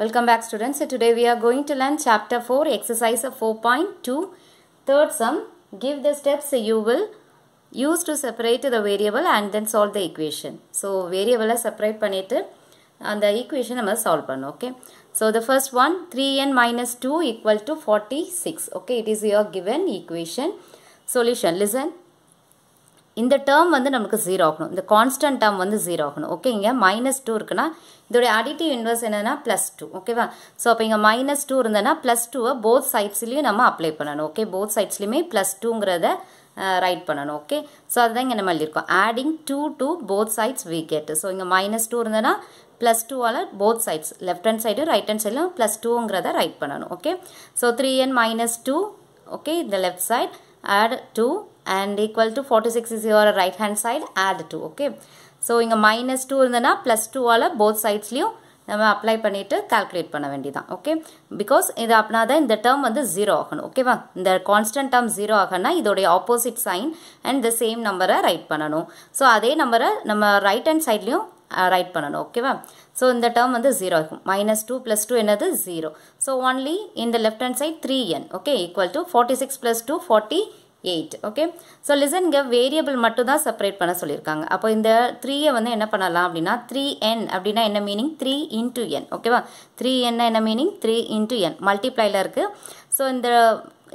Welcome back students. So today we are going to learn chapter 4 exercise 4.2 third sum. Give the steps you will use to separate the variable and then solve the equation. So variable separate and the equation must solve பண்ணோம் okay. So the first one 3n minus 2 equal to 46 okay. It is your given equation. Solution listen. இந்த term வந்து நமக்கு zero ஆகணும் இந்த constant term வந்து zero ஆகணும் okay இங்கே minus two இருக்குன்னா இதோடைய அடிட்டிவ் இன்வெர்ஸ் என்னன்னா ப்ளஸ் டூ ஓகேவா ஸோ அப்போ இங்கே மைனஸ் டூ இருந்ததுன்னா ப்ளஸ் டூவை போத் சைட்ஸ்லேயும் நம்ம அப்ளை பண்ணணும் ஓகே போத் சைட்ஸ்லேயுமே ப்ளஸ் டூங்கிறத ரைட் பண்ணணும் ஓகே ஸோ அதுதான் இங்கே நம்ம எழுதியிருக்கோம் adding two to both sides we get so இங்கே மைனஸ் டூ இருந்ததுன்னா ப்ளஸ் டூவால் both sides left hand side right hand சைடில் ப்ளஸ் டூங்கிறத ரைட் பண்ணணும் okay so three N minus two okay இந்த left side add two and equal to 46 is your right hand side add 2 okay so இங்கே minus two இருந்ததுன்னா plus டூவால் both சைட்ஸ்லேயும் நம்ம apply பண்ணிவிட்டு கால்குலேட் பண்ண வேண்டியதான் ஓகே பிகாஸ் இது அப்படின்னா தான் இந்த டேர்ம் வந்து ஜீரோ ஆகணும் ஓகேவா இந்த கான்ஸ்டன்ட் term ஜீரோ ஆகணும்னா இதோடைய opposite sign and the same நம்பரை ரைட் பண்ணணும் ஸோ அதே நம்பரை நம்ம ரைட் ஹேண்ட் write ரைட் பண்ணணும் ஓகேவா ஸோ இந்த டேர்ம் வந்து ஜீரோ ஆகும் மைனஸ் டூ ப்ளஸ் டூ என்னது 0 ஸோ ஒன்லி இந்த left left side three N okay equal to forty six plus two forty eight okay so listen இங்கே வேரியபிள் மட்டும் தான் செப்பரேட் பண்ண சொல்லியிருக்காங்க அப்போ இந்த த்ரீயை வந்து என்ன பண்ணலாம் அப்படின்னா த்ரீ என் அப்படின்னா என்ன மீனிங் த்ரீ இன்ட்டு என் ஓகேவா த்ரீ என் என்ன மீனிங் த்ரீ இன்ட்டு என் மல்டிப்ளையில் இருக்குது ஸோ இந்த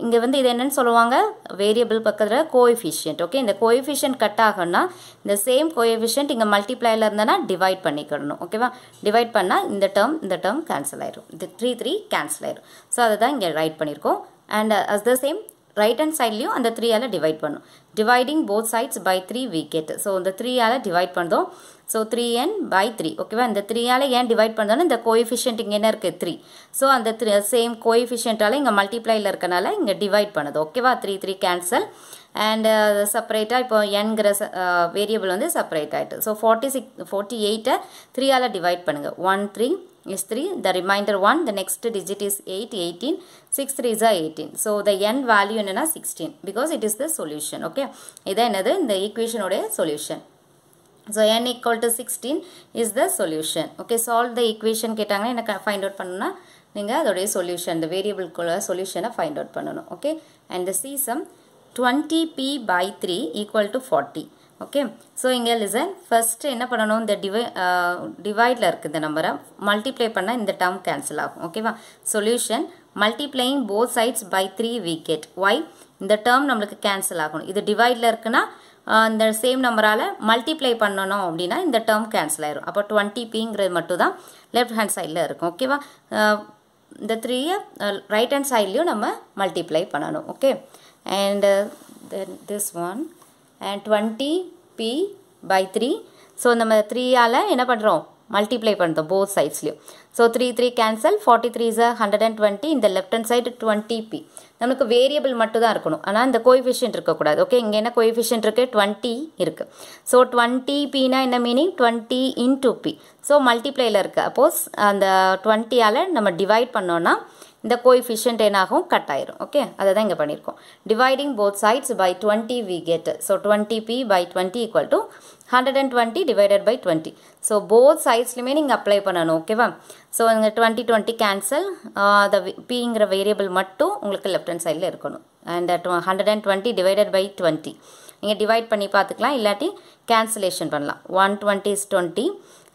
இங்கே வந்து இது என்னன்னு சொல்லுவாங்க வேரியபிள் பக்கத்தில் கோஎஃபிஷியன்ட் ஓகே இந்த கோஎஃபிஷியன்ட் கட் ஆகணும்னா இந்த சேம் கோஎஃபிஷியன்ட் இங்கே மல்டிப்ளையில் இருந்தனா டிவைட் பண்ணிக்கிடணும் ஓகேவா டிவைட் பண்ணால் இந்த டேர்ம் இந்த டேர்ம் கேன்சல் ஆயிரும் இது த்ரீ த்ரீ கேன்சல் ஆயிடும் ஸோ அதை தான் இங்கே ரைட் பண்ணியிருக்கோம் and as the same right hand சைட்லேயும் அந்த த்ரீயால் டிவைட் பண்ணும் dividing both sides by three we get so இந்த த்ரீயால் டிவைட் பண்ணுறோம் so three N by three ஓகேவா இந்த த்ரீயால் ஏன் டிவைட் பண்ணுறோன்னா இந்த கோஎஃபிஷியன்ட் இங்கே என்ன இருக்குது த்ரீ ஸோ அந்த த்ரீ சேம் கோஎஃபிஷியன்ட்டால் இங்கே மல்டிப்ளையில் இருக்கனால இங்கே டிவைட் பண்ணுது ஓகேவா த்ரீ த்ரீ கேன்சல் அண்ட் செப்பரேட்டாக இப்போ என்கிற வேரியபிள் uh, வந்து செப்பரேட் ஆகிட்டு ஸோ ஃபார்ட்டி சிக்ஸ் ஃபார்ட்டி எயிட்டை த்ரீயால் டிவைட் பண்ணுங்கள் one three is 3 the remainder 1 the next digit is 8 18 6 3 is 18 so the n value is 16 because it is the solution okay another in the equation or a solution so n equal to 16 is the solution okay solve the equation கேட்டாங்க என்ன find out பண்ணுனா நீங்கள் அதோடைய solution the variable solution find out பண்ணணும் okay and the c sum 20p by 3 equal to 40 okay so இங்கே listen first என்ன பண்ணணும் இந்த டிவை டிவைடில் uh, இருக்குது இந்த நம்பரை மல்டிப்ளை பண்ணால் இந்த டேர்ம் கேன்சல் ஆகும் ஓகேவா solution multiplying both sides by three we get why இந்த டேர்ம் நம்மளுக்கு கேன்சல் ஆகணும் இது டிவைடில் இருக்குன்னா uh, இந்த சேம் நம்பரால் மல்டிப்ளை பண்ணணும் அப்படின்னா இந்த டேர்ம் கேன்சல் ஆயிரும் அப்போ டுவெண்ட்டி பிங்கிறது மட்டும் தான் லெஃப்ட் ஹேண்ட் சைடில் இருக்கும் ஓகேவா uh, இந்த த்ரீயை ரைட் ஹேண்ட் சைட்லேயும் நம்ம மல்டிப்ளை பண்ணணும் okay and then this one twenty P by three so நம்ம த்ரீயால் என்ன பண்ணுறோம் மல்டிப்ளை பண்ணுறோம் போத் சைட்ஸ்லையும் so three three cancel forty three sir hundred and twenty இந்த left hand side twenty P நம்மளுக்கு வேரியபிள் மட்டும் தான் இருக்கணும் ஆனால் இந்த கோஎஃபிஷியன்ட் இருக்கக்கூடாது ஓகே இங்கே என்ன கோஎஃபிஷியன்ட் இருக்குது டுவெண்ட்டி இருக்குது ஸோ டுவெண்ட்டி பினா என்ன meaning twenty into P so மல்டிப்ளையில் இருக்குது அப்போஸ் அந்த டுவெண்ட்டியால் நம்ம டிவைட் பண்ணோன்னா இந்த கோஎஃபிஷியன்ட் என்னாகும் கட் ஆயிரும் ஓகே அதை தான் இங்கே பண்ணியிருக்கோம் dividing both sides by twenty we get so twenty P by twenty equal to hundred and twenty divided by twenty so both சைட்ஸ்லையுமே நீங்கள் அப்ளை பண்ணணும் ஓகேவா ஸோ இங்கே டுவெண்ட்டி டுவெண்ட்டி கேன்சல் அந்த பிங்கிற வேரியபிள் மட்டும் உங்களுக்கு லெஃப்ட் ஹேண்ட் சைடில் இருக்கணும் and hundred and twenty divided by twenty நீங்கள் டிவைட் பண்ணி பார்த்துக்கலாம் இல்லாட்டி கேன்சலேஷன் பண்ணலாம் one twenty is twenty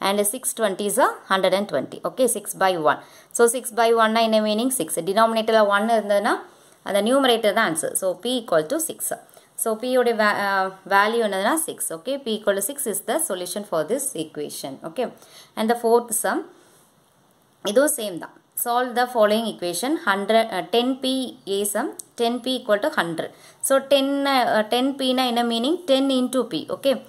and six twenty is hundred and twenty okay six by one So 6 by 1 in a meaning 6. Denominator 1 is the numerator the answer. So P equal to 6. So P uh, value is 6. Okay. P equal to 6 is the solution for this equation. Okay. And the fourth sum. It is same. Tha. Solve the following equation. Uh, 10 P A sum. 10 P equal to 100. So 10 uh, 10 P na in a meaning 10 into P. Okay.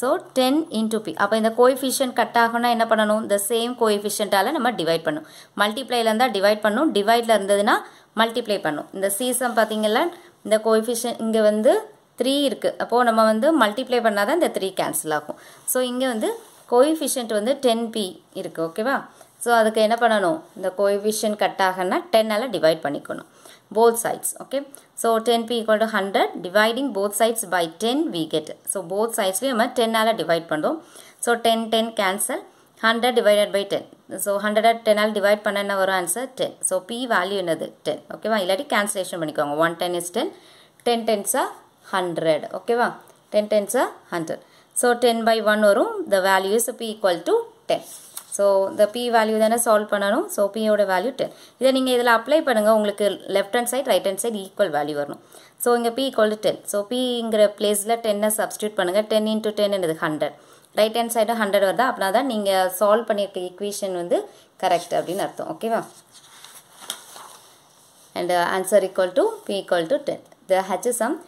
So ten into P அப்போ இந்த coefficient cut என்ன என்ன பண்ணணும் இந்த same கோஎஃபிஷியன்ட்டால் நம்ம divide பண்ணும் மல்டிப்ளையில் இருந்தால் divide பண்ணும் டிவைடில் இருந்ததுன்னா multiply பண்ணும் இந்த sum பாத்திங்கள் இந்த coefficient இங்கே வந்து த்ரீ இருக்குது அப்போது நம்ம வந்து multiply பண்ணால் தான் இந்த த்ரீ கேன்சல் ஆகும் ஸோ இங்கே வந்து coefficient வந்து டென் பி இருக்குது ஓகேவா ஸோ அதுக்கு என்ன பண்ணணும் இந்த கோஎஃபிஷியன்ட் கட் ஆகனா டென்னால் டிவைட் பண்ணிக்கணும் both sides okay So 10p equal to 100 dividing both sides by 10 we get. So both sides we நம்ம 10 ஆல divide pando. So 10 10 cancel 100 divided by 10. So 100 10 ஆல் divide panna na வரும் answer 10. So p value என்னது 10. Okay, ஓகேவா இல்லாட்டி cancellation பண்ணிக்கோங்க 110 is 10 10 tens are 100 ஓகேவா 10 tens are 100 so 10 by 1 வரும் the value is p equal to 10 so இந்த பி வேல்யூ தானே சால்வ் பண்ணணும் ஸோ பியோட வேல்யூ டென் இதை நீங்கள் இதில் அப்ளை பண்ணுங்கள் உங்களுக்கு left hand side right hand side equal value வரணும் ஸோ இங்கே P equal to ten so பிங்கிற பிளேஸில் டென்னை சப்ஸ்டியூட் பண்ணுங்க டென் இன்ட்டு டென் என்னது hundred right hand side hundred வருதா அப்படின்னா தான் நீங்கள் சால்வ் பண்ணியிருக்க ஈக்குவேஷன் வந்து கரெக்ட் அப்படின்னு அர்த்தம் ஓகேவா and answer equal to P equal to ten the HSM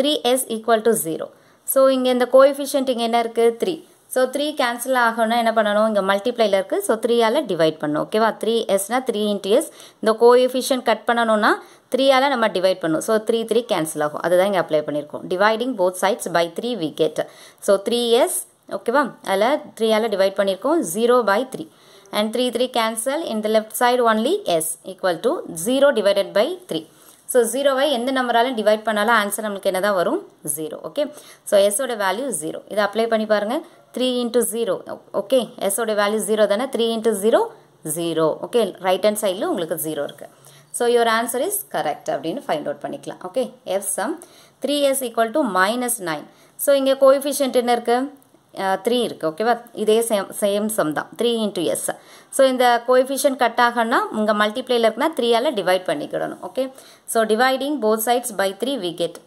three S equal to zero so இங்கே இந்த கோஎஃபிஷியன்ட் இங்கே என்ன இருக்குது த்ரீ ஸோ த்ரீ கேன்சல் ஆகணும்னா என்ன பண்ணணும் இங்கே மல்டிப்ளையில் இருக்குது ஸோ த்ரீயால் டிவைட் பண்ணணும் ஓகேவா த்ரீ எஸ்னால் த்ரீ இன்ட்டு எஸ் இந்த கோஎஃபிஷியன் கட் பண்ணணும்னா த்ரீயால் நம்ம டிவைட் பண்ணும் ஸோ த்ரீ த்ரீ கேன்சல் ஆகும் அதுதான் இங்கே அப்ளை பண்ணியிருக்கோம் dividing both sides by three we get so three S ஓகேவா அதில் த்ரீயால் டிவைட் பண்ணியிருக்கோம் zero by three and three three cancel in the left side only S equal to zero divided by three so ஜீரோவை எந்த நம்பராலும் divide பண்ணாலும் answer நம்மளுக்கு என்ன தான் வரும் ஜீரோ ஓகே ஸோ எஸ்ஸோட வேல்யூ ஜீரோ இதை அப்ளை பண்ணி பாருங்கள் த்ரீ இன்ட்டு ஜீரோ ஓகே எஸ்ஸோடைய வேல்யூ ஜீரோ தானே three into zero zero okay right hand சைடில் உங்களுக்கு ஜீரோ இருக்குது so your answer is correct அப்படின்னு ஃபைண்ட் அவுட் பண்ணிக்கலாம் okay if some three S equal to minus nine so இங்கே coefficient என்ன இருக்குது த்ரீ இருக்குது ஓகேவா இதே சேம் சேம் சம் தான் த்ரீ இன்ட்டு எஸ் ஸோ இந்த கோஎஃபிஷியன்ட் கட் ஆகணும்னா உங்கள் மல்டிப்ளேயில் இருக்குன்னா த்ரீயால் டிவைட் பண்ணிக்கிடணும் okay so dividing both sides by three we get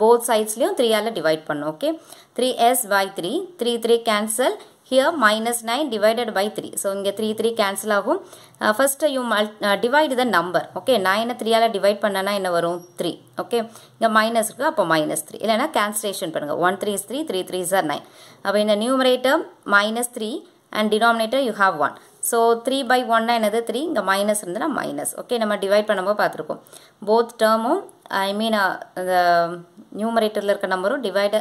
both சைட்ஸ்லையும் த்ரீயால் டிவைட் பண்ணும் okay three s by three three three cancel here minus nine divided by three so இங்கே த்ரீ த்ரீ கேன்சல் ஆகும் ஃபஸ்ட்டு யூ மல் divide the number okay நைனை த்ரீயால் divide பண்ணனா என்ன வரும் த்ரீ ஓகே இங்கே மைனஸ் இருக்குது அப்போ மைனஸ் த்ரீ இல்லைனா கேன்சலேஷன் பண்ணுங்கள் one three is three three three sir nine அப்போ இந்த numerator minus three and denominator you have one so three by ஒன்னா என்னது த்ரீ இங்கே மைனஸ் இருந்ததுன்னா மைனஸ் ஓகே நம்ம டிவைட் பண்ணும்போது பார்த்துருக்கோம் போத் டேர்மும் ஐ மீன் இந்த நியூமரேட்டரில் இருக்க நம்பரும் டிவைட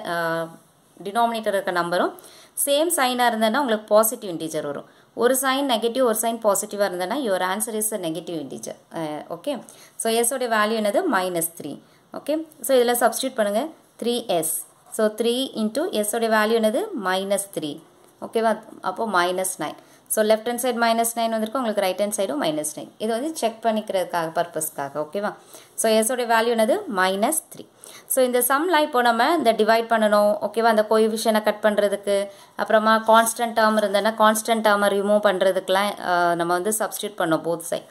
டினாமினேட்டர் இருக்க நம்பரும் சேம் சைனாக இருந்ததுன்னா உங்களுக்கு பாசிட்டிவ் இன்டீஜர் வரும் ஒரு சைன் நெகட்டிவ் ஒரு சைன் பாசிட்டிவாக இருந்ததுன்னா your answer is negative integer okay so எஸ்ஸோடைய வேல்யூ என்னது மைனஸ் த்ரீ ஓகே ஸோ இதில் சப்ஸ்டியூட் பண்ணுங்கள் three s so three into எஸ்ஸோடைய வேல்யூ என்னது மைனஸ் த்ரீ ஓகேவா அப்போது minus nine so left hand side minus nine வந்திருக்கும் உங்களுக்கு ரைட் ஹேண்ட் சைடும் மைனஸ் நைன் இது வந்து செக் பண்ணிக்கிறதுக்காக பர்பஸ்க்காக ஓகேவா ஸோ எஸோடைய வேல்யூ என்னது மைனஸ் த்ரீ ஸோ இந்த சம்லாம் இப்போ நம்ம இந்த டிவைட் பண்ணணும் ஓகேவா அந்த கோயிஃபிஷனை கட் பண்ணுறதுக்கு அப்புறமா கான்ஸ்டன்ட் டேர்ம் இருந்ததுன்னா கான்ஸ்டன்ட் டேர்மை ரிமூவ் பண்ணுறதுக்குலாம் நம்ம வந்து சப்ஸ்டியூட் பண்ணோம் போத் சைட்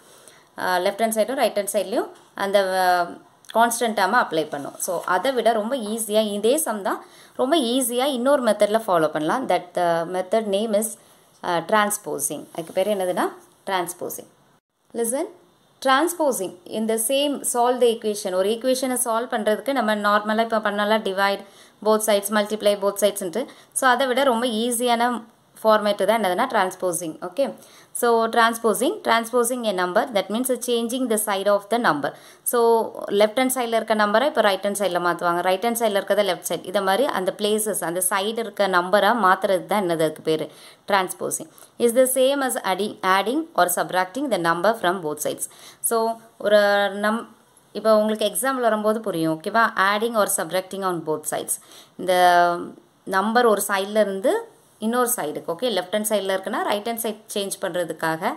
லெஃப்ட் ஹேண்ட் சைடும் ரைட் ஹேண்ட் சைட்லேயும் அந்த கான்ஸ்டன்ட் கான்ஸ்டண்ட்டாக அப்ளை பண்ணோம் ஸோ அதை விட ரொம்ப ஈஸியாக இதே சம் தான் ரொம்ப ஈஸியாக இன்னொரு மெத்தடில் ஃபாலோ பண்ணலாம் that the method name is transposing அதுக்கு பேர் என்னதுன்னா டிரான்ஸ்போசிங் லிசன் டிரான்ஸ்போசிங் இந்த சேம் சால்வ் த ஈக்குவேஷன் ஒரு ஈக்குவேஷனை சால்வ் பண்ணுறதுக்கு நம்ம நார்மலாக இப்போ பண்ணலாம் divide both sides multiply both சைட்ஸ்ன்ட்டு ஸோ அதை விட ரொம்ப ஈஸியான ஃபார்மேட்டு தான் என்னதுன்னா transposing okay So transposing, transposing a number that means changing the side of the number. So left hand sideல இருக்க நம்பரை இப்போ ரைட் ஹேண்ட் சைடில் மாற்றுவாங்க ரைட் ஹேண்ட் சைடில் இருக்கிறத லெஃப்ட் சைட் இதை மாதிரி அந்த பிளேசஸ் அந்த சைடு இருக்க நம்பராக மாற்றுறது தான் என்னது அதுக்கு பேர் transposing. Is the same as adding, adding or subtracting the number from both sides so ஒரு நம் இப்போ உங்களுக்கு எக்ஸாம்பிள் வரும்போது புரியும் ஓகேவா adding or subtracting on both sides இந்த நம்பர் ஒரு சைடில் இருந்து இன்னொரு சைடுக்கு ஓகே லெஃப்ட் ஹேண்ட் சைடில் இருக்குன்னா ரைட் ஹேண்ட் சைட் சேஞ்ச் பண்ணுறதுக்காக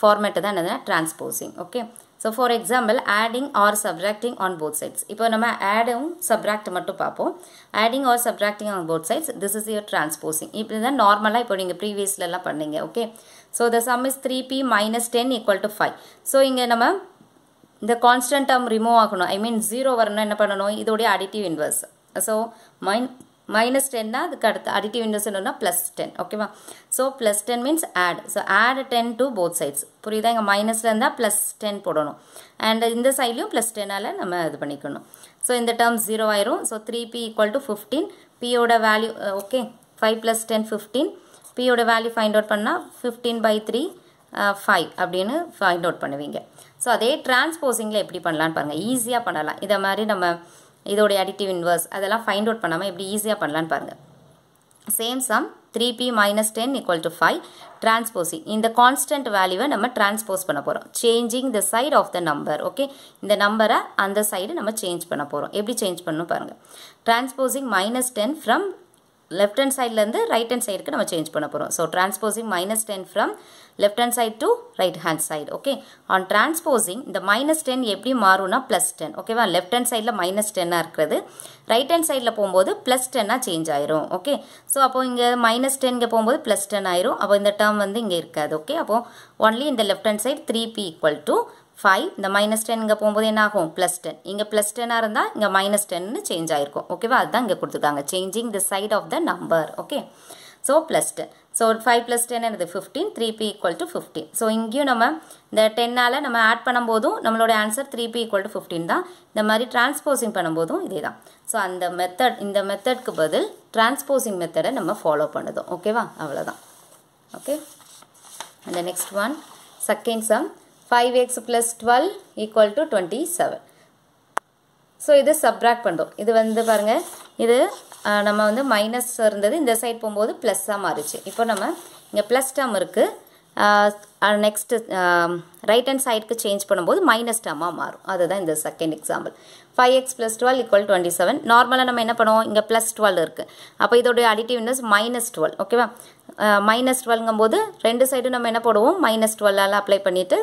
ஃபார்மேட்டு தான் என்னதுன்னா transposing okay so for example adding or subtracting on both sides இப்போ நம்ம ஆடும் சப்ராக்ட் மட்டும் பார்ப்போம் adding or subtracting on both sides this is your transposing இப்படி தான் நார்மலாக இப்போ நீங்கள் ப்ரீவியஸ்லலாம் பண்ணீங்க okay so the sum is three p minus ten equal to five so இங்கே நம்ம இந்த கான்ஸ்டன்ட் டேர்ம் ரிமூவ் ஆகணும் ஐ மீன் ஜீரோ வரணும் என்ன பண்ணணும் இதோடைய அடிட்டிவ் இன்வர்ஸ் ஸோ மைன் மைனஸ் டென்னா அதுக்கு அடுத்து அடிட்டிவ் இன்ட்ரெஸ்ட் என்னன்னா ப்ளஸ் டென் ஓகேவா so plus ten means add so add ten to both sides புரியுதா இங்கே மைனஸில் இருந்தால் ப்ளஸ் டென் போடணும் அண்ட் இந்த சைட்லையும் ப்ளஸ் டென்னால் நம்ம இது பண்ணிக்கணும் ஸோ இந்த டேர்ம் ஜீரோ ஆயிரும் so three p equal to fifteen பியோட value okay five plus ten fifteen பியோட வேல்யூ ஃபைண்ட் அவுட் பண்ணால் ஃபிஃப்டீன் பை த்ரீ ஃபைவ் அப்படின்னு ஃபைண்ட் அவுட் பண்ணுவீங்க ஸோ அதே டிரான்ஸ்போசிங்கில் எப்படி பண்ணலான்னு பாருங்கள் ஈஸியாக பண்ணலாம் இதை மாதிரி நம்ம இதோடைய அடிட்டிவ் இன்வர்ஸ் அதெல்லாம் ஃபைண்ட் அவுட் பண்ணாமல் எப்படி ஈஸியாக பண்ணலான்னு பாருங்கள் same sum three p minus ten equal to five transposing இந்த கான்ஸ்டன்ட் வேல்யூவை நம்ம டிரான்ஸ்போஸ் பண்ண போகிறோம் changing the side of the number okay இந்த நம்பரை அந்த சைடு நம்ம சேஞ்ச் பண்ண போகிறோம் எப்படி சேஞ்ச் பண்ணணும் பாருங்கள் transposing minus ten from left hand சைட்லேருந்து ரைட் ஹேண்ட் சைடுக்கு நம்ம சேஞ்ச் பண்ண போகிறோம் so transposing minus ten from left hand side to right hand side okay on transposing இந்த மைனஸ் டென் எப்படி மாறும்னா ப்ளஸ் டென் ஓகேவா லெஃப்ட் ஹேண்ட் சைடில் மைனஸ் டென்னாக இருக்கிறது ரைட் ஹேண்ட் சைடில் போகும்போது ப்ளஸ் டென்னாக சேஞ்ச் ஆயிரும் ஓகே ஸோ அப்போ இங்கே மைனஸ் டென்ಗೆ போகும்போது ப்ளஸ் டென் ஆயிரும் அப்போ இந்த டேர்ம் வந்து இங்கே இருக்காது ஓகே அப்போது ஒன்லி இந்த left hand side three p equal to five இந்த மைனஸ் டென் இங்கே போகும்போது என்ன ஆகும் ப்ளஸ் டென் இங்கே ப்ளஸ் டென்னாக இருந்தால் இங்கே மைனஸ் டென்னு சேஞ்ச் ஆகிருக்கும் ஓகேவா அதுதான் இங்கே கொடுத்துருக்காங்க changing the side of the number okay so plus ten so five plus ten என்னது fifteen three p equal to fifteen so இங்கேயும் நம்ம இந்த டென்னால் நம்ம ஆட் பண்ணும்போதும் நம்மளோட answer three p equal to fifteen தான் இந்த மாதிரி டிரான்ஸ்போசிங் பண்ணும்போதும் இதே தான் ஸோ அந்த மெத்தட் இந்த மெத்தட்க்கு பதில் டிரான்ஸ்போசிங் மெத்தடை நம்ம ஃபாலோ பண்ணுதோம் ஓகேவா அவ்வளோதான் ஓகே அந்த next one second sum 5x plus 12 equal to 27 so இது சப்ராக்ட் பண்ணுறோம் இது வந்து பாருங்க இது நம்ம வந்து மைனஸ் இருந்தது இந்த side போகும்போது ப்ளஸ்ஸாக மாறிச்சு இப்போ நம்ம இங்கே ப்ளஸ் டேம் இருக்குது நெக்ஸ்ட்டு ரைட் ஹேண்ட் சைடுக்கு சேஞ்ச் பண்ணும்போது மைனஸ் டம்மாக மாறும் அதுதான் இந்த second example five x plus twelve equal twenty seven நார்மலாக நம்ம என்ன பண்ணுவோம் இங்கே ப்ளஸ் டுவெல் இருக்குது அப்போ இதோடைய அடிட்டிவ்னஸ் மைனஸ் டுவெல் ஓகேவா மைனஸ் போது ரெண்டு சைடும் நம்ம என்ன போடுவோம் மைனஸ் டுவெல்லால் அப்ளை பண்ணிவிட்டு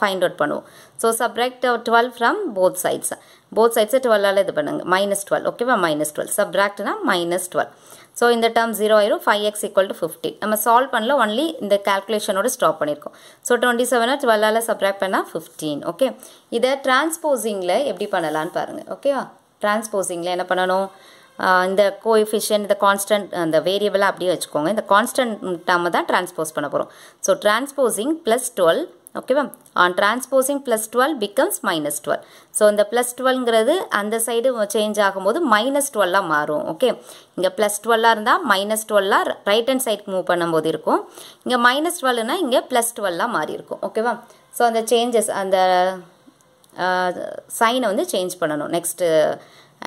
ஃபைண்ட் அவுட் பண்ணுவோம் so subtract twelve from both sides both சைட்ஸை டுவெல்லால் இது பண்ணுங்கள் மைனஸ் டுவெல் ஓகேவா மைனஸ் டுவெல் சப்ராக்ட்னா மைனஸ் டுவெல் ஸோ இந்த டேர்ம் ஜீரோ ஆயிரும் five x equal to fifty நம்ம சால்வ் பண்ணல ஒன்லி இந்த கேல்குலேஷனோட ஸ்டாப் பண்ணியிருக்கோம் ஸோ டுவெண்ட்டி செவனை டுவெல்லால் சப்ராக்ட் பண்ணால் ஃபிஃப்டீன் ஓகே இதை டிரான்ஸ்போசிங்கில் எப்படி பண்ணலான்னு பாருங்கள் ஓகேவா டிரான்ஸ்போசிங்கில் என்ன பண்ணணும் இந்த கோஎஃபிஷியன் இந்த கான்ஸ்டன்ட் அந்த வேரியபிளாக அப்படியே வச்சுக்கோங்க இந்த கான்ஸ்டன்ட் டேர்மை தான் டிரான்ஸ்போஸ் பண்ண போகிறோம் ஸோ டிரான்ஸ்போசிங் ப்ளஸ் டுவெல் ஓகேவா on transposing plus twelve becomes minus twelve so இந்த பிளஸ் டுவெல்ங்கிறது அந்த சைடு சேஞ்ச் ஆகும்போது மைனஸ் டுவெல்லாக மாறும் ஓகே இங்கே ப்ளஸ் டுவெல்லாக இருந்தால் மைனஸ் டுவெல்லாக ரைட் ஹேண்ட் சைடுக்கு மூவ் பண்ணும்போது இருக்கும் இங்கே மைனஸ் டுவெல்னா இங்கே ப்ளஸ் டுவெல்லாக மாறி இருக்கும் ஓகேவா ஸோ அந்த சேஞ்சஸ் அந்த சைனை வந்து சேஞ்ச் பண்ணணும் நெக்ஸ்ட்டு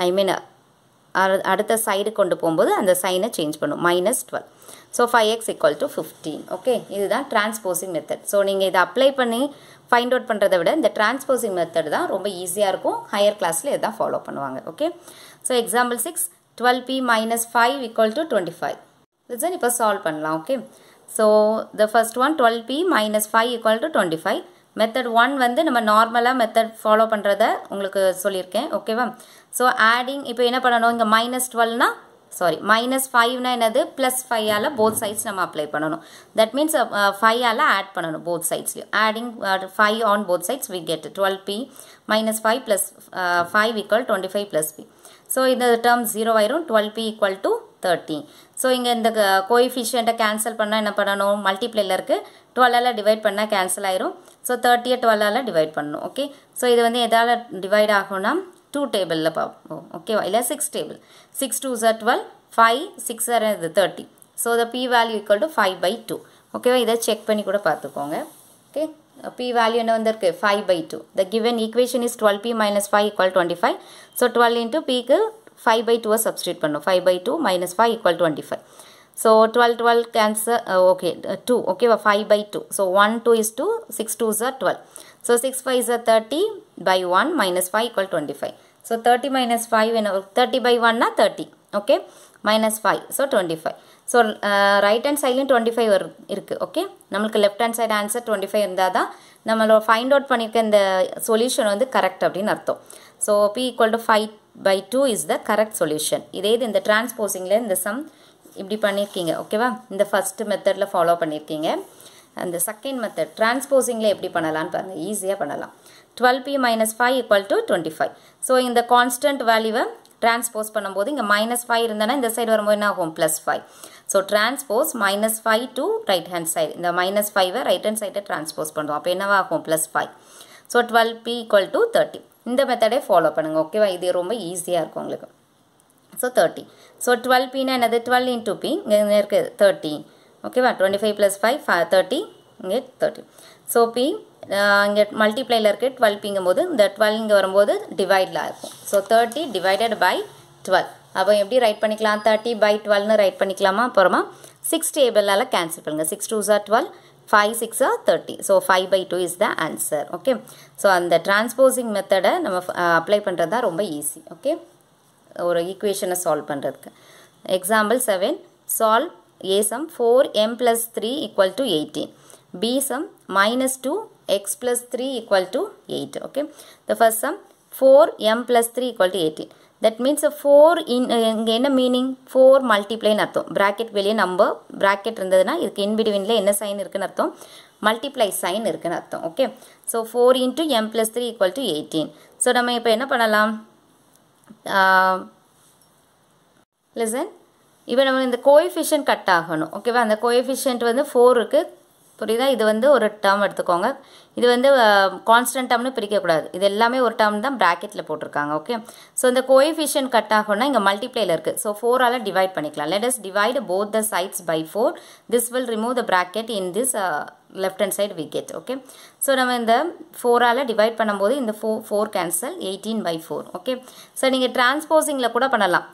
ஐ மீன் அடுத்த சைடு கொண்டு போகும்போது அந்த சைனை சேஞ்ச் பண்ணும் minus twelve so 5x x equal 15. Okay, okay இதுதான் transposing மெத்தட் ஸோ நீங்கள் இதை அப்ளை பண்ணி ஃபைண்ட் அவுட் பண்ணிரத்த விட இந்த transposing மெத்தட் தான் ரொம்ப ஈஸியாக இருக்கும் ஹையர் கிளாஸில் இதான் ஃபாலோ பண்ணுவாங்க okay so example six twelve p minus five to to twenty five solve இப்போ சால்வ் பண்ணலாம் okay so the first one twelve p minus five equal to twenty five method one வந்து நம்ம நார்மலாக method follow பண்ணுறத உங்களுக்கு சொல்லியிருக்கேன் ஓகேவா so adding இப்போ என்ன பண்ணணும் minus மைனஸ் நான் சாரி மைனஸ் ஃபைவ்னா என்னது ப்ளஸ் ஃபைவால் போத் சைட்ஸ் நம்ம அப்ளை பண்ணணும் தட் மீன்ஸ் ஃபைவால் ஆட் பண்ணணும் போத் சைட்ஸ்லையும் adding five on both sides we get twelve p minus five plus five equal twenty five plus p so இந்த டேர்ம் ஜீரோ ஆயிரும் twelve p equal to thirty so இங்கே இந்த கோஎஃபிஷியண்ட்டை cancel பண்ணால் என்ன பண்ணணும் மல்டிப்ளேயில் இருக்குது டுவெல்லால் டிவைட் பண்ணால் கேன்சல் ஆயிரும் ஸோ தேர்ட்டியை டுவெல்லால் டிவைட் பண்ணணும் ஓகே ஸோ இது வந்து எதால் டிவைட் ஆகும்னா 2 table la Okay, ஓகேவா 6 table 6 2s are 12 5 6 are 30 so the p value equal to 5 by 2 ஓகேவா இதை செக் பண்ணி கூட Okay. Okay uh, p value under வந்திருக்கு 5 by 2 the given equation is 12p minus 5 equal 25 so 12 into p க்கு 5 by 2 substitute பண்ணும் 5 by 2 minus 5 equal 25 so 12 12 cancel uh, okay uh, 2 okay 5 by 2 so 1 2 is 2 6 is a 12 so 6 5 is 30 by 1 minus 5 equal 25 so thirty minus five என்ன thirty by ஒன்னா thirty okay minus five so twenty five so right hand சைட்லையும் twenty five இருக்குது okay நம்மளுக்கு left hand side answer twenty five இருந்தால் தான் நம்மளோட find out பண்ணியிருக்க இந்த சொல்யூஷன் வந்து கரெக்ட் அப்படின்னு அர்த்தம் so p equal to five by two is the correct solution இதே இது இந்த டிரான்ஸ்போசிங்கில் இந்த சம் இப்படி பண்ணியிருக்கீங்க ஓகேவா இந்த ஃபஸ்ட்டு மெத்தடில் ஃபாலோ பண்ணியிருக்கீங்க அந்த செகண்ட் மெத்தட் டிரான்ஸ்போசிங்கில் எப்படி பண்ணலான்னு பாருங்கள் ஈஸியாக பண்ணலாம் 12p minus 5 equal to 25. So, இந்த constant value transpose பண்ணம்போது இங்க minus 5 இருந்தனா இந்த side வரும்போது நாகும் plus 5. So, transpose minus 5 to right hand side. இந்த minus 5 right hand side transpose பண்ணும். அப்பு என்னவாகும் plus 5. So, 12p equal to 30. இந்த மெத்தடை follow பண்ணுங்க. Okay, வா இது ரும்ப easy இருக்கும் உங்களுக்கு. So, 30. So, 12p என்னது 12 into p. இங்க இருக்கு 30. Okay, வா 25 plus 5, 30. இங்க 30. So, p இங்கே மல்டிப்ளையில் இருக்குது டுவெல் பிங்கும் போது இந்த டுவெல் இங்கே வரும்போது டிவைடில் இருக்கும் so thirty divided by twelve அப்போ எப்படி ரைட் பண்ணிக்கலாம் தேர்ட்டி பை டுவெல்னு ரைட் பண்ணிக்கலாமா அப்புறமா சிக்ஸ் டேபிளால் கேன்சல் பண்ணுங்கள் six two sir twelve five six are thirty so five by two is the answer okay so அந்த டிரான்ஸ்போசிங் மெத்தடை நம்ம அப்ளை பண்ணுறது தான் ரொம்ப ஈஸி ஓகே ஒரு ஈக்குவேஷனை சால்வ் பண்ணுறதுக்கு example seven solve a sum four m plus three equal to eighteen பிசம் minus two x plus 3 equal to 8. Okay. The first sum 4m plus 3 equal to 18. That means 4 in uh, என்ன meaning 4 multiply அர்த்தம் bracket வெளியே நம்ம bracket இருந்ததுன்னா இதுக்கு in betweenல என்ன sign இருக்குன்னு அர்த்தம் multiply sign இருக்குன்னு அர்த்தம் okay so four into m plus three equal to eighteen so நம்ம இப்போ என்ன பண்ணலாம் லிசன் இப்போ நம்ம இந்த கோஎஃபிஷியன்ட் கட் ஆகணும் ஓகேவா அந்த கோஎஃபிஷியன்ட் வந்து ஃபோர் இருக்குது புரியுதா இது வந்து ஒரு டேர்ம் எடுத்துக்கோங்க இது வந்து கான்ஸ்டன்ட் டம்னு பிரிக்கக்கூடாது இது எல்லாமே ஒரு டேர்ம் தான் ப்ராக்கெட்டில் போட்டிருக்காங்க ஓகே ஸோ இந்த கோஎஃபிஷியன் கட் ஆகும்னா இங்கே மல்டிப்ளேயில் இருக்குது ஸோ ஃபோரால் டிவைட் பண்ணிக்கலாம் let us divide both the sides by four this will remove the bracket in this left hand side bracket okay so நம்ம இந்த ஃபோரால் டிவைட் பண்ணும்போது இந்த four four cancel eighteen by four okay so நீங்கள் டிரான்ஸ்போசிங்கில் கூட பண்ணலாம்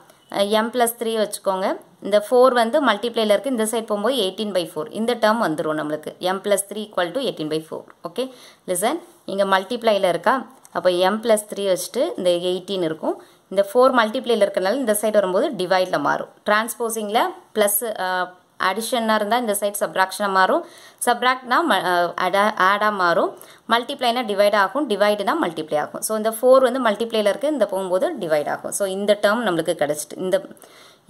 எம் ப்ளஸ் த்ரீ வச்சுக்கோங்க இந்த ஃபோர் வந்து மல்டிப்ளேயில் இருக்குது இந்த சைட் போகும்போது எயிட்டீன் பை ஃபோர் இந்த டேர்ம் வந்துடும் நம்மளுக்கு m plus three equal to eighteen by four okay listen இங்கே மல்டிப்ளையில் இருக்கா அப்போ எம் ப்ளஸ் த்ரீ வச்சுட்டு இந்த எயிட்டீன் இருக்கும் இந்த ஃபோர் மல்டிப்ளையில் இருக்கனால இந்த சைடு வரும்போது டிவைடில் மாறும் டிரான்ஸ்போசிங்கில் ப்ளஸ்ஸு அடிஷனாக இருந்தால் இந்த சைட் சப்ராக்ஷனாக மாறும் சப்ராக்ட்னா ஆடாக மாறும் மல்டிப்ளைனா டிவைட் ஆகும் டிவைடுனா மல்டிப்ளை ஆகும் ஸோ இந்த ஃபோர் வந்து மல்டிப்ளையில் இருக்குது இந்த போகும்போது டிவைட் ஆகும் ஸோ இந்த டேர்ம் நம்மளுக்கு கிடச்சிட்டு இந்த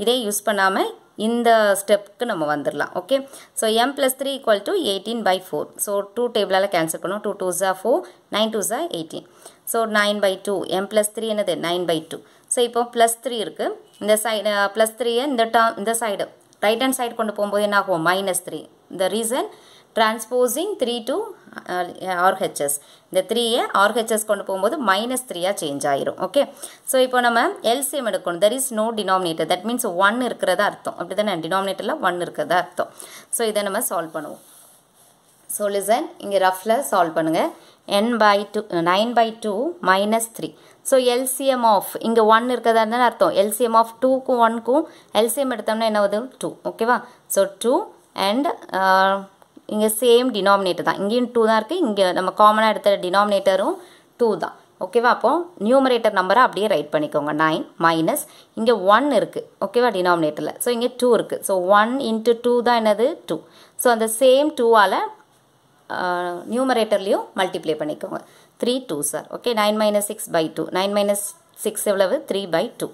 இதே யூஸ் பண்ணாமல் இந்த ஸ்டெப்க்கு நம்ம வந்துடலாம் okay so m plus three equal to eighteen by four so two டேபிளால் கேன்சல் பண்ணுவோம் டூ டூ ஜா ஃபோர் நைன் டூ ஜா eighteen so nine by two m plus three என்னது நைன் பை டூ ஸோ இப்போ ப்ளஸ் த்ரீ இருக்குது இந்த side plus த்ரீயை இந்த டேர்ம் இந்த சைடு ரைட் ஹேண்ட் சைடு கொண்டு போகும்போது என்ன ஆகும் minus three the reason transposing three to RHS இந்த த்ரீயை ஆர்ஹெச்எஸ் கொண்டு போகும்போது மைனஸ் த்ரீயாக சேஞ்ச் ஆயிரும் ஓகே ஸோ இப்போ நம்ம எல்சிஎம் எடுக்கணும் there is no denominator that means one இருக்கிறதா அர்த்தம் அப்படி தானே டினாமினேட்டரில் ஒன் இருக்கிறதா அர்த்தம் ஸோ இதை நம்ம சால்வ் பண்ணுவோம் ஸோ லிசன் இங்கே ரஃப்பில் சால்வ் பண்ணுங்கள் என் by two nine by two minus three so LCM of இங்கே ஒன் இருக்கிறதா இருந்தாலும் அர்த்தம் எல்சிஎம் ஆஃப் டூக்கும் ஒன்க்கும் எல்சிஎம் எடுத்தோம்னா என்ன ஆகுது டூ ஓகேவா ஸோ டூ அண்ட் இங்கே சேம் டினாமினேட்டர் தான் இங்கேயும் டூ தான் இருக்குது இங்கே நம்ம காமனாக எடுத்த டினாமினேட்டரும் டூ தான் ஓகேவா அப்போது நியூமரேட்டர் நம்பரை அப்படியே ரைட் பண்ணிக்கோங்க நைன் மைனஸ் இங்கே ஒன் இருக்குது ஓகேவா டினாமினேட்டரில் ஸோ இங்கே டூ இருக்குது ஸோ ஒன் இன்ட்டு டூ தான் என்னது டூ ஸோ அந்த சேம் டூவால் நியூமரேட்டர்லேயும் மல்டிப்ளை பண்ணிக்கோங்க three twos are okay nine minus six by two nine minus six எவ்வளவு த்ரீ பை டூ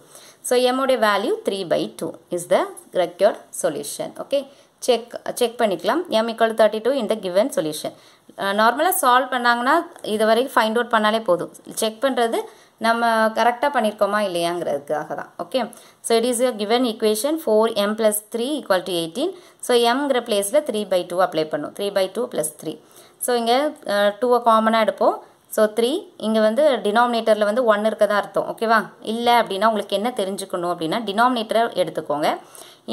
ஸோ எம்முடைய value three by two is the required solution okay check check பண்ணிக்கலாம் m equal thirty two இந்த given solution நார்மலாக solve பண்ணாங்கன்னா இது வரைக்கும் find out பண்ணாலே போதும் செக் பண்ணுறது நம்ம கரெக்டாக பண்ணியிருக்கோமா இல்லையாங்கிறதுக்காக தான் okay so it is given equation four m plus three equal to eighteen so எம்ங்கிற பிளேஸில் த்ரீ பை டூ அப்ளை பண்ணும் three by two plus three so இங்கே டூவை காமனாக எடுப்போம் ஸோ த்ரீ இங்கே வந்து டினாமினேட்டரில் வந்து ஒன் இருக்கதா அர்த்தம் ஓகேவா இல்லை அப்படின்னா உங்களுக்கு என்ன தெரிஞ்சுக்கணும் அப்படின்னா டினாமினேட்டரை எடுத்துக்கோங்க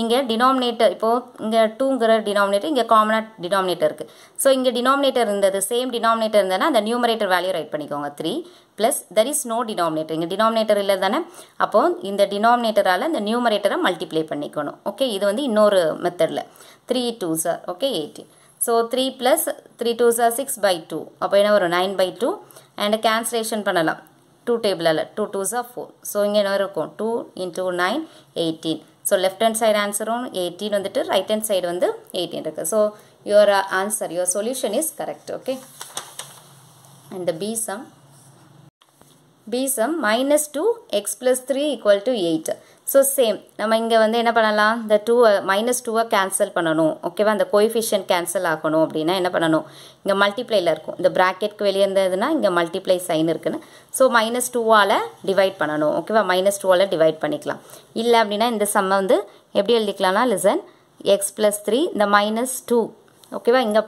இங்கே டினாமினேட்டர் இப்போது இங்கே டூங்கிற டினாமினேட்டர் இங்கே காமனாக டினாமினேட்டர் இருக்குது ஸோ இங்கே டினாமினேட்டர் இருந்தது சேம் டினாமினேட்டர் இருந்தனா அந்த நியூமரேட்டர் வேல்யூ ரைட் பண்ணிக்கோங்க three plus there is no denominator இங்கே டினாமினேட்டர் இல்லை தானே அப்போது இந்த டினாமினேட்டரால் இந்த நியூமரேட்டரை மல்டிப்ளை பண்ணிக்கணும் ஓகே இது வந்து இன்னொரு மெத்தடில் three twos are okay eighty so three plus three twos are six by two அப்போ என்ன வரும் nine by two and cancellation பண்ணலாம் டூ டேபிளில் two twos are four so இங்கே என்ன இருக்கும் two into nine eighteen so left hand side ஆன்சரும் eighteen வந்துட்டு ரைட் ஹேண்ட் சைடு வந்து எயிட்டீன் இருக்குது so your answer your solution is correct okay and the B sum b sum minus two x plus three equal to eight so same நம்ம இங்கே வந்து என்ன பண்ணலாம் இந்த டூவை மைனஸ் டூவை கேன்சல் பண்ணணும் ஓகேவா அந்த கோஎஃபிஷியன்ட் கேன்சல் ஆகணும் அப்படின்னா என்ன பண்ணணும் இங்கே multiplyல இருக்கும் இந்த ப்ராக்கெட்க்கு வெளியே இருந்ததுன்னா இங்கே மல்டிப்ளை சைன் இருக்குன்னு ஸோ மைனஸ் டூவால் டிவைட் பண்ணணும் ஓகேவா மைனஸ் வால டிவைட் பண்ணிக்கலாம் இல்லை அப்படின்னா இந்த சம்மை வந்து எப்படி listen listen x plus three இந்த மைனஸ் டூ ஓகேவா இங்கே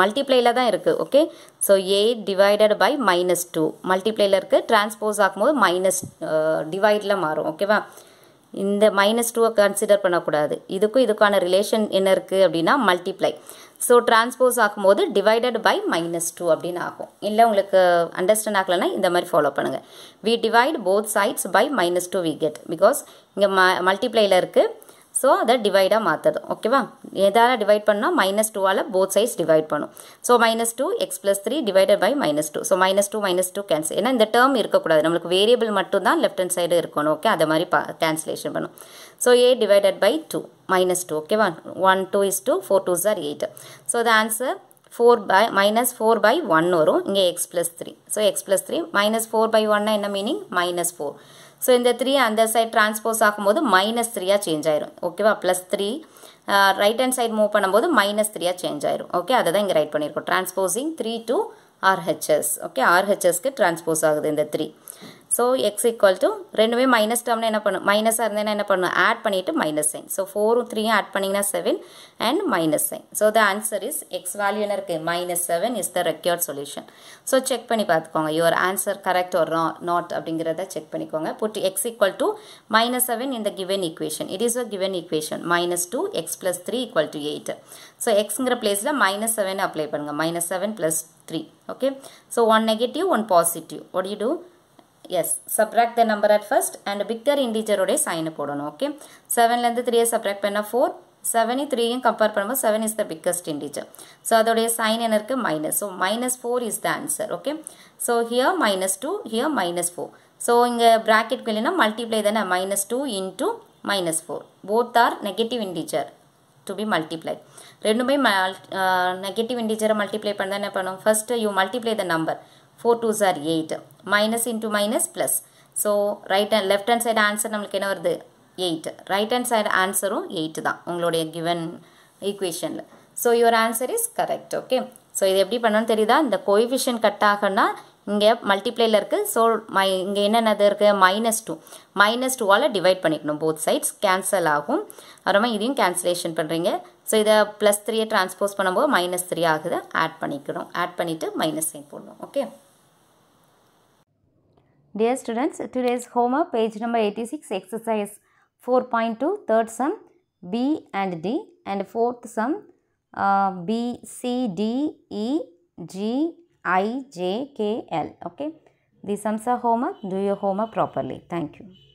மல்டிப்ளையில் தான் இருக்குது okay so eight divided by minus two மல்டிப்ளையில் இருக்குது டிரான்ஸ்போஸ் ஆகும்போது மைனஸ் டிவைடில் மாறும் ஓகேவா இந்த மைனஸ் டூவை கன்சிடர் பண்ணக்கூடாது இதுக்கும் இதுக்கான ரிலேஷன் என்ன இருக்குது அப்படின்னா மல்டிப்ளை ஸோ transpose ஆகும்போது டிவைடட் பை மைனஸ் டூ அப்படின்னு ஆகும் இல்லை உங்களுக்கு understand ஆகலைன்னா இந்த மாதிரி ஃபாலோ பண்ணுங்கள் We divide both sides by minus two we get because இங்கே ம இருக்கு, இருக்குது ஸோ அதை டிவைடாக மாற்றணும் ஓகேவா எதால் டிவைட் பண்ணால் மைனஸ் டூவால் போத் சைஸ் டிவைட் பண்ணும் so minus two x plus three divided by minus two so minus two minus two cancel ஏன்னா இந்த டேர்ம் இருக்கக்கூடாது நம்மளுக்கு வேரியபிள் மட்டும் தான் லெஃப்ட் ஹண்ட் சைடு இருக்கணும் ஓகே அதை மாதிரி பா கேன்சலேஷன் பண்ணும் so eight divided by two minus two ஓகேவா one two is two four twos are eight so the answer four by minus four by one வரும் இங்கே X plus three so x plus three minus four by ஒன்னா என்ன meaning minus four so இந்த three அந்த side transpose ஆகும்போது minus த்ரீயாக change ஆயிரும் ஓகேவா plus three right hand side move பண்ணும்போது மைனஸ் த்ரீயாக சேஞ்ச் ஆயிரும் ஓகே அதை தான் இங்கே ரைட் பண்ணியிருக்கோம் 3 த்ரீ டூ okay ஓகே கு transpose ஆகுது இந்த three so x equal to ரெண்டுமே மைனஸ் டேர்மில் என்ன பண்ணும் மைனஸாக இருந்தேன்னா என்ன பண்ணும் ஆட் பண்ணிவிட்டு மைனஸ் சைன் ஸோ ஃபோரும் த்ரீயும் ஆட் பண்ணிங்கன்னா seven and minus sign so the answer is x value என்ன இருக்குது minus seven is the required solution so check பண்ணி பார்த்துக்கோங்க யுவர் ஆன்சர் கரெக்ட் ஒரு நாட் அப்படிங்கிறத செக் பண்ணிக்கோங்க put x equal to minus seven இந்த given equation it is a given equation minus two x plus three equal to eight so எக்ஸுங்கிற பிளேஸில் minus seven apply பண்ணுங்கள் minus seven plus three okay so one negative one positive what you do is subtract the number at first and bigger இன்டீஜரோடைய sign போடணும் okay செவன்லேருந்து த்ரீயை subtract பண்ணால் four செவனி த்ரீயும் கம்பேர் பண்ணும்போது seven is the biggest integer so அதோடைய sign என்ன இருக்குது minus so minus four is the answer okay so here minus two here minus four so இங்கே ப்ராக்கெட் இல்லைன்னா மல்டிப்ளை தானே minus two into minus four both are negative integer to be multiply ரெண்டுமே negative இன்டீஜரை multiply பண்ணால் என்ன பண்ணும் first you multiply the number four twos are eight minus into minus plus so right and left hand side answer நம்மளுக்கு என்ன வருது eight right hand side ஆன்சரும் eight தான் உங்களுடைய given equation so your answer is correct okay so இது எப்படி பண்ணணும்னு தெரியுதா இந்த coefficient கட் இங்க இங்கே மல்டிப்ளேயில் இருக்குது ஸோ மை இங்கே இருக்கு இருக்குது மைனஸ் டூ மைனஸ் டூவால் டிவைட் பண்ணிக்கணும் போத் சைட்ஸ் கேன்சல் ஆகும் அப்புறமா இதையும் கேன்சலேஷன் பண்ணுறீங்க ஸோ இதை ப்ளஸ் த்ரீயை ட்ரான்ஸ்போஸ் பண்ணும்போது மைனஸ் த்ரீ ஆகுது ஆட் பண்ணிக்கிறோம் ஆட் பண்ணிவிட்டு மைனஸ் சைன் போன்னும் okay Dear students, today's homework page number 86 exercise 4.2 third sum B and D and fourth sum uh, B, C, D, E, G, I, J, K, L. Okay. These sums are homework. Do your homework properly. Thank you.